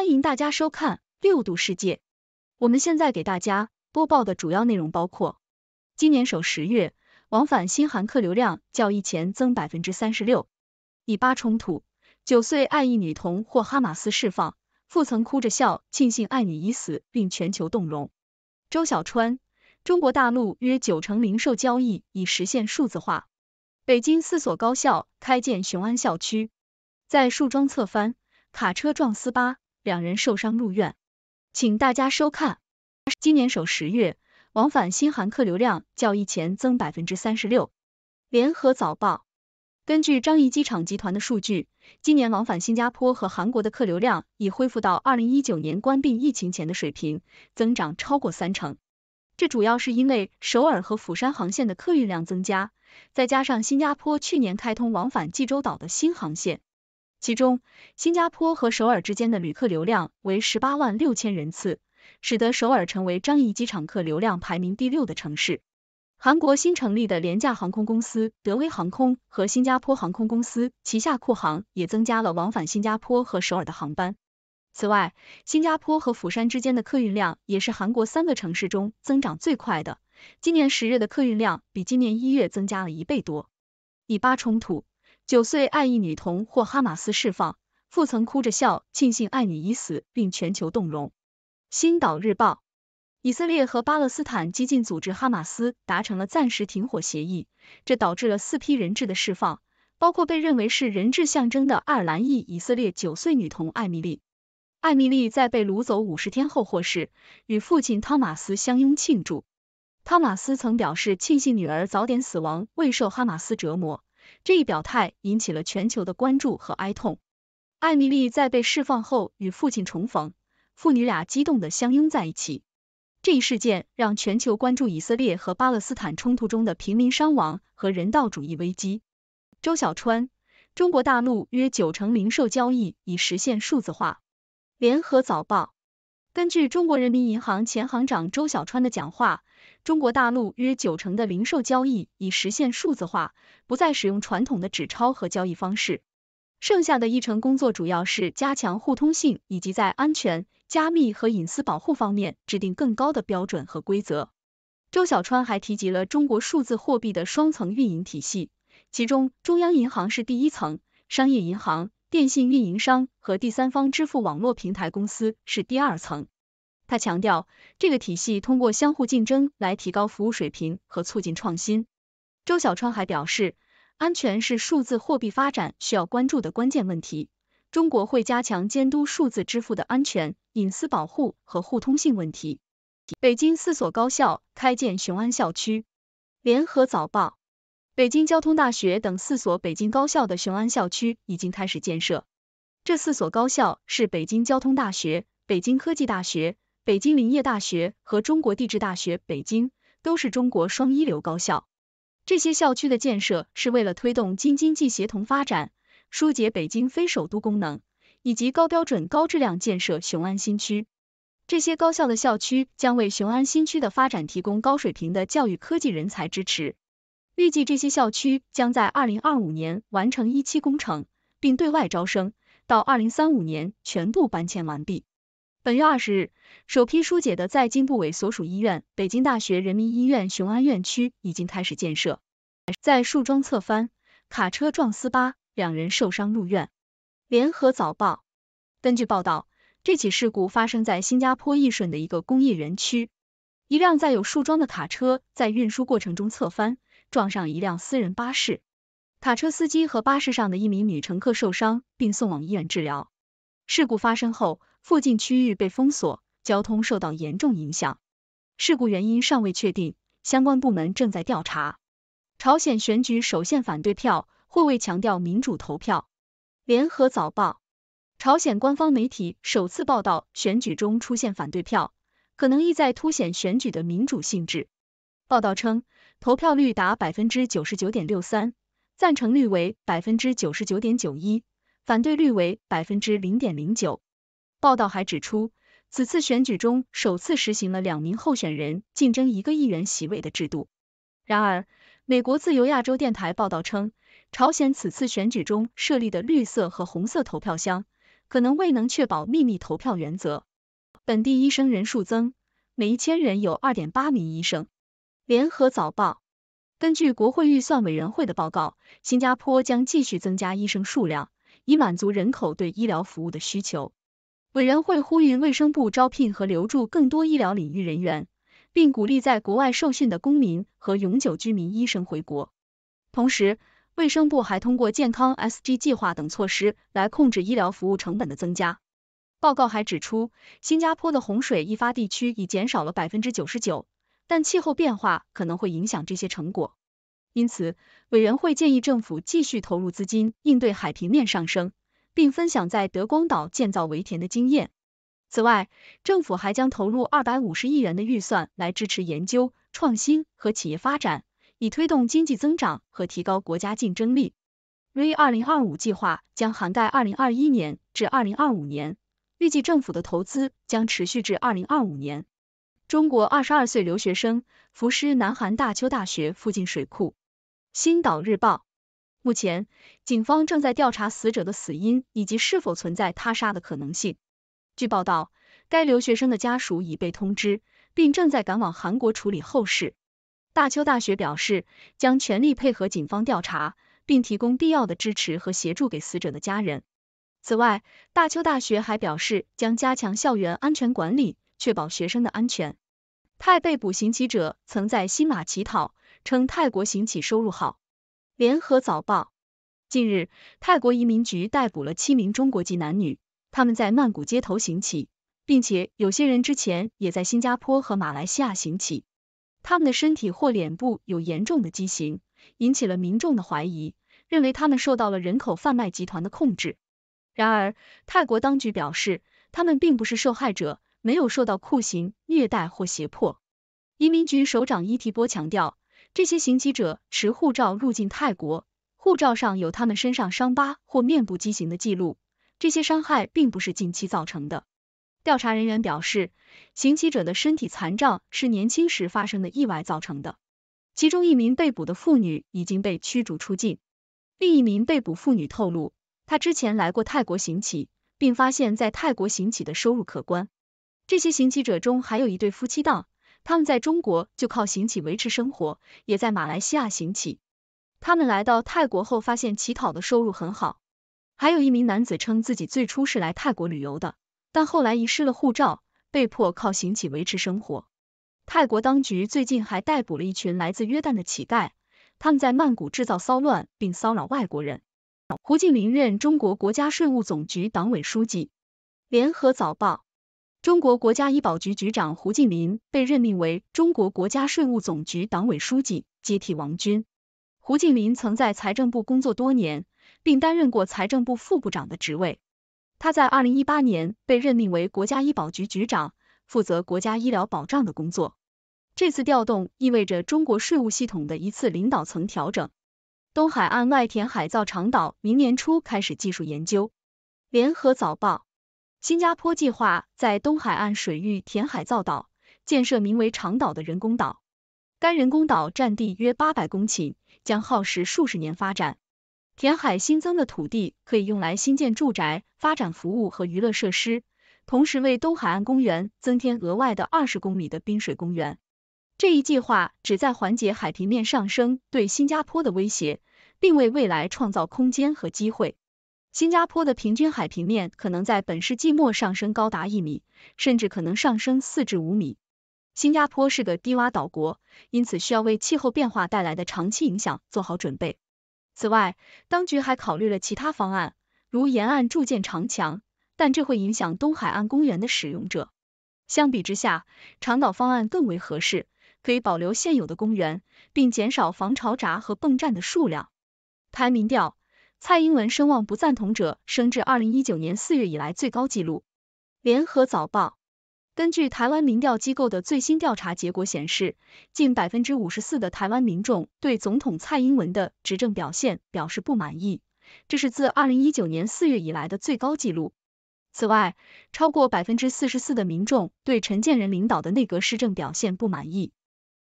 欢迎大家收看《六度世界》。我们现在给大家播报的主要内容包括：今年首十月往返新韩客流量较疫前增百分之三十六；以巴冲突，九岁爱意女童获哈马斯释放，父曾哭着笑庆幸爱女已死，令全球动容。周小川：中国大陆约九成零售交易已实现数字化。北京四所高校开建雄安校区。在树桩侧翻，卡车撞斯巴。两人受伤入院，请大家收看。今年首十月，往返新韩客流量较以前增百分之三十六。联合早报，根据樟宜机场集团的数据，今年往返新加坡和韩国的客流量已恢复到二零一九年关闭疫情前的水平，增长超过三成。这主要是因为首尔和釜山航线的客运量增加，再加上新加坡去年开通往返济州岛的新航线。其中，新加坡和首尔之间的旅客流量为十八万六千人次，使得首尔成为樟宜机场客流量排名第六的城市。韩国新成立的廉价航空公司德威航空和新加坡航空公司旗下酷航也增加了往返新加坡和首尔的航班。此外，新加坡和釜山之间的客运量也是韩国三个城市中增长最快的，今年十月的客运量比今年一月增加了一倍多。以巴冲突。九岁爱意女童获哈马斯释放，父曾哭着笑，庆幸爱女已死，并全球动容。《星岛日报》：以色列和巴勒斯坦激进组织哈马斯达成了暂时停火协议，这导致了四批人质的释放，包括被认为是人质象征的爱尔兰裔以色列九岁女童艾米丽。艾米丽在被掳走五十天后获释，与父亲汤马斯相拥庆祝。汤马斯曾表示庆幸女儿早点死亡，未受哈马斯折磨。这一表态引起了全球的关注和哀痛。艾米丽在被释放后与父亲重逢，父女俩激动地相拥在一起。这一事件让全球关注以色列和巴勒斯坦冲突中的平民伤亡和人道主义危机。周小川，中国大陆约九成零售交易已实现数字化。联合早报，根据中国人民银行前行长周小川的讲话。中国大陆约九成的零售交易已实现数字化，不再使用传统的纸钞和交易方式。剩下的一成工作主要是加强互通性，以及在安全、加密和隐私保护方面制定更高的标准和规则。周小川还提及了中国数字货币的双层运营体系，其中中央银行是第一层，商业银行、电信运营商和第三方支付网络平台公司是第二层。他强调，这个体系通过相互竞争来提高服务水平和促进创新。周小川还表示，安全是数字货币发展需要关注的关键问题。中国会加强监督数字支付的安全、隐私保护和互通性问题。北京四所高校开建雄安校区。联合早报：北京交通大学等四所北京高校的雄安校区已经开始建设。这四所高校是北京交通大学、北京科技大学。北京林业大学和中国地质大学（北京）都是中国双一流高校。这些校区的建设是为了推动京津冀协同发展，疏解北京非首都功能，以及高标准、高质量建设雄安新区。这些高校的校区将为雄安新区的发展提供高水平的教育、科技人才支持。预计这些校区将在二零二五年完成一期工程，并对外招生；到二零三五年全部搬迁完毕。本月二十日，首批疏解的在京部委所属医院，北京大学人民医院雄安院区已经开始建设。在树桩侧翻，卡车撞丝巴，两人受伤入院。联合早报，根据报道，这起事故发生在新加坡义顺的一个工业园区，一辆载有树桩的卡车在运输过程中侧翻，撞上一辆私人巴士，卡车司机和巴士上的一名女乘客受伤，并送往医院治疗。事故发生后。附近区域被封锁，交通受到严重影响。事故原因尚未确定，相关部门正在调查。朝鲜选举首现反对票，或为强调民主投票。联合早报：朝鲜官方媒体首次报道选举中出现反对票，可能意在凸显选举的民主性质。报道称，投票率达百分之九十九点六三，赞成率为百分之九十九点九一，反对率为百分之零点零九。报道还指出，此次选举中首次实行了两名候选人竞争一个议员席位的制度。然而，美国自由亚洲电台报道称，朝鲜此次选举中设立的绿色和红色投票箱可能未能确保秘密投票原则。本地医生人数增，每一千人有二点八名医生。联合早报根据国会预算委员会的报告，新加坡将继续增加医生数量，以满足人口对医疗服务的需求。委员会呼吁卫生部招聘和留住更多医疗领域人员，并鼓励在国外受训的公民和永久居民医生回国。同时，卫生部还通过健康 SG 计划等措施来控制医疗服务成本的增加。报告还指出，新加坡的洪水易发地区已减少了百分之九十九，但气候变化可能会影响这些成果。因此，委员会建议政府继续投入资金应对海平面上升。并分享在德光岛建造围田的经验。此外，政府还将投入二百五十亿元的预算来支持研究、创新和企业发展，以推动经济增长和提高国家竞争力。r 二零二五计划将涵盖二零二一年至二零二五年，预计政府的投资将持续至二零二五年。中国二十二岁留学生浮尸南韩大邱大学附近水库，新岛日报。目前，警方正在调查死者的死因以及是否存在他杀的可能性。据报道，该留学生的家属已被通知，并正在赶往韩国处理后事。大邱大学表示，将全力配合警方调查，并提供必要的支持和协助给死者的家人。此外，大邱大学还表示将加强校园安全管理，确保学生的安全。泰被捕行乞者曾在新马乞讨，称泰国行乞收入好。联合早报：近日，泰国移民局逮捕了七名中国籍男女，他们在曼谷街头行乞，并且有些人之前也在新加坡和马来西亚行乞。他们的身体或脸部有严重的畸形，引起了民众的怀疑，认为他们受到了人口贩卖集团的控制。然而，泰国当局表示，他们并不是受害者，没有受到酷刑、虐待或胁迫。移民局首长伊提波强调。这些行乞者持护照入境泰国，护照上有他们身上伤疤或面部畸形的记录。这些伤害并不是近期造成的。调查人员表示，行乞者的身体残障是年轻时发生的意外造成的。其中一名被捕的妇女已经被驱逐出境。另一名被捕妇女透露，她之前来过泰国行乞，并发现在泰国行乞的收入可观。这些行乞者中还有一对夫妻档。他们在中国就靠行乞维持生活，也在马来西亚行乞。他们来到泰国后发现乞讨的收入很好。还有一名男子称自己最初是来泰国旅游的，但后来遗失了护照，被迫靠行乞维持生活。泰国当局最近还逮捕了一群来自约旦的乞丐，他们在曼谷制造骚乱并骚扰外国人。胡敬林任中国国家税务总局党委书记。联合早报。中国国家医保局局长胡敬林被任命为中国国家税务总局党委书记，接替王军。胡敬林曾在财政部工作多年，并担任过财政部副部长的职位。他在二零一八年被任命为国家医保局局长，负责国家医疗保障的工作。这次调动意味着中国税务系统的一次领导层调整。东海岸外填海造长岛，明年初开始技术研究。联合早报。新加坡计划在东海岸水域填海造岛，建设名为长岛的人工岛。该人工岛占地约八百公顷，将耗时数十年发展。填海新增的土地可以用来新建住宅、发展服务和娱乐设施，同时为东海岸公园增添额外的二十公里的滨水公园。这一计划旨在缓解海平面上升对新加坡的威胁，并为未来创造空间和机会。新加坡的平均海平面可能在本世纪末上升高达一米，甚至可能上升四至五米。新加坡是个低洼岛国，因此需要为气候变化带来的长期影响做好准备。此外，当局还考虑了其他方案，如沿岸筑建长墙，但这会影响东海岸公园的使用者。相比之下，长岛方案更为合适，可以保留现有的公园，并减少防潮闸和泵站的数量。潘民调。蔡英文声望不赞同者升至二零一九年四月以来最高纪录。联合早报根据台湾民调机构的最新调查结果显示，近百分之五十四的台湾民众对总统蔡英文的执政表现表示不满意，这是自二零一九年四月以来的最高纪录。此外，超过百分之四十四的民众对陈建仁领导的内阁施政表现不满意。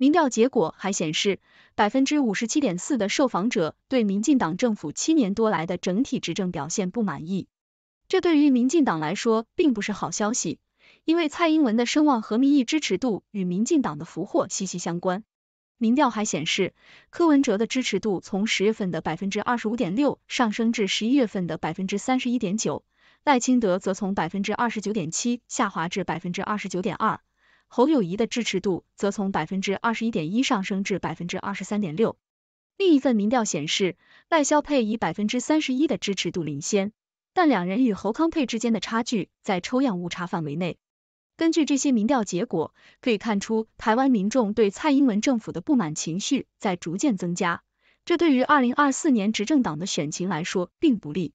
民调结果还显示，百分之五十七点四的受访者对民进党政府七年多来的整体执政表现不满意。这对于民进党来说并不是好消息，因为蔡英文的声望和民意支持度与民进党的俘获息息相关。民调还显示，柯文哲的支持度从十月份的百分之二十五点六上升至十一月份的百分之三十一点九，赖清德则从百分之二十九点七下滑至百分之二十九点二。侯友谊的支持度则从百分之二十一点一上升至百分之二十三点六。另一份民调显示，赖萧佩以百分之三十一的支持度领先，但两人与侯康佩之间的差距在抽样误差范围内。根据这些民调结果可以看出，台湾民众对蔡英文政府的不满情绪在逐渐增加，这对于二零二四年执政党的选情来说并不利。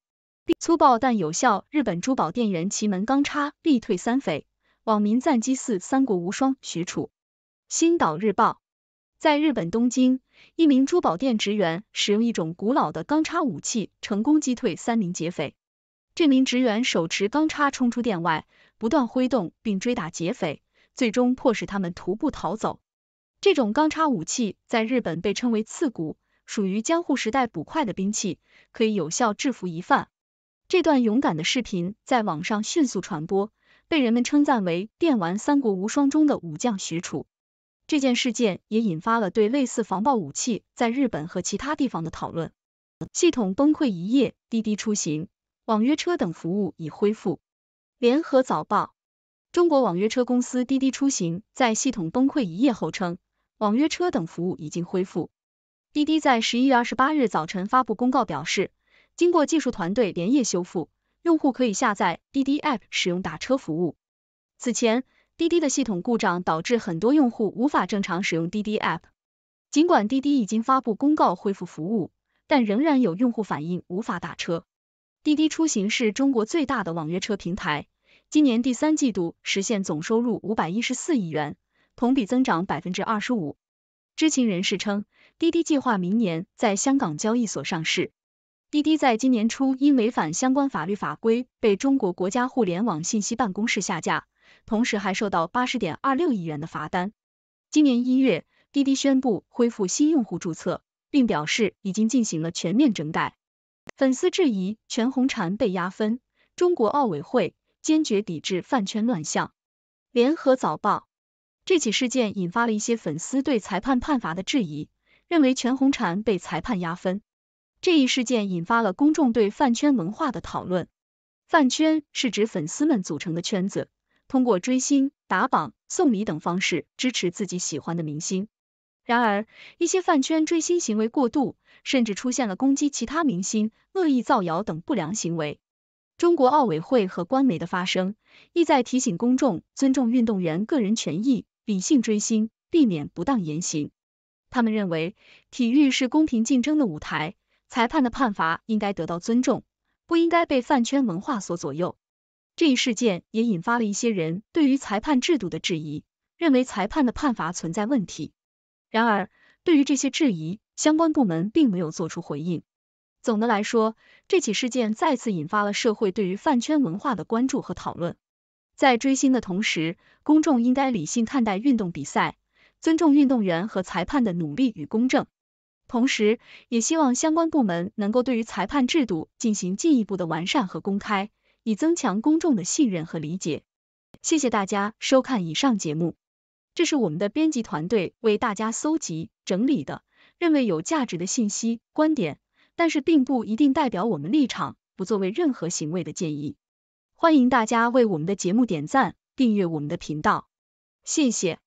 粗暴但有效，日本珠宝店员奇门钢叉力退三匪。网民赞击四三国无双许褚。《星岛日报》：在日本东京，一名珠宝店职员使用一种古老的钢叉武器，成功击退三名劫匪。这名职员手持钢叉冲出店外，不断挥动并追打劫匪，最终迫使他们徒步逃走。这种钢叉武器在日本被称为刺骨，属于江户时代捕快的兵器，可以有效制服疑犯。这段勇敢的视频在网上迅速传播。被人们称赞为电玩三国无双中的武将许褚。这件事件也引发了对类似防暴武器在日本和其他地方的讨论。系统崩溃一夜，滴滴出行、网约车等服务已恢复。联合早报：中国网约车公司滴滴出行在系统崩溃一夜后称，网约车等服务已经恢复。滴滴在十一月二十八日早晨发布公告表示，经过技术团队连夜修复。用户可以下载滴滴 app 使用打车服务。此前，滴滴的系统故障导致很多用户无法正常使用滴滴 app。尽管滴滴已经发布公告恢复服务，但仍然有用户反映无法打车。滴滴出行是中国最大的网约车平台，今年第三季度实现总收入五百一十四亿元，同比增长百分之二十五。知情人士称，滴滴计划明年在香港交易所上市。滴滴在今年初因违反相关法律法规，被中国国家互联网信息办公室下架，同时还受到八十点二六亿元的罚单。今年一月，滴滴宣布恢复新用户注册，并表示已经进行了全面整改。粉丝质疑全红婵被压分，中国奥委会坚决抵制饭圈乱象。联合早报，这起事件引发了一些粉丝对裁判判罚的质疑，认为全红婵被裁判压分。这一事件引发了公众对饭圈文化的讨论。饭圈是指粉丝们组成的圈子，通过追星、打榜、送礼等方式支持自己喜欢的明星。然而，一些饭圈追星行为过度，甚至出现了攻击其他明星、恶意造谣等不良行为。中国奥委会和官媒的发声意在提醒公众尊重运动员个人权益，理性追星，避免不当言行。他们认为，体育是公平竞争的舞台。裁判的判罚应该得到尊重，不应该被饭圈文化所左右。这一事件也引发了一些人对于裁判制度的质疑，认为裁判的判罚存在问题。然而，对于这些质疑，相关部门并没有做出回应。总的来说，这起事件再次引发了社会对于饭圈文化的关注和讨论。在追星的同时，公众应该理性看待运动比赛，尊重运动员和裁判的努力与公正。同时，也希望相关部门能够对于裁判制度进行进一步的完善和公开，以增强公众的信任和理解。谢谢大家收看以上节目，这是我们的编辑团队为大家搜集整理的，认为有价值的信息、观点，但是并不一定代表我们立场，不作为任何行为的建议。欢迎大家为我们的节目点赞、订阅我们的频道，谢谢。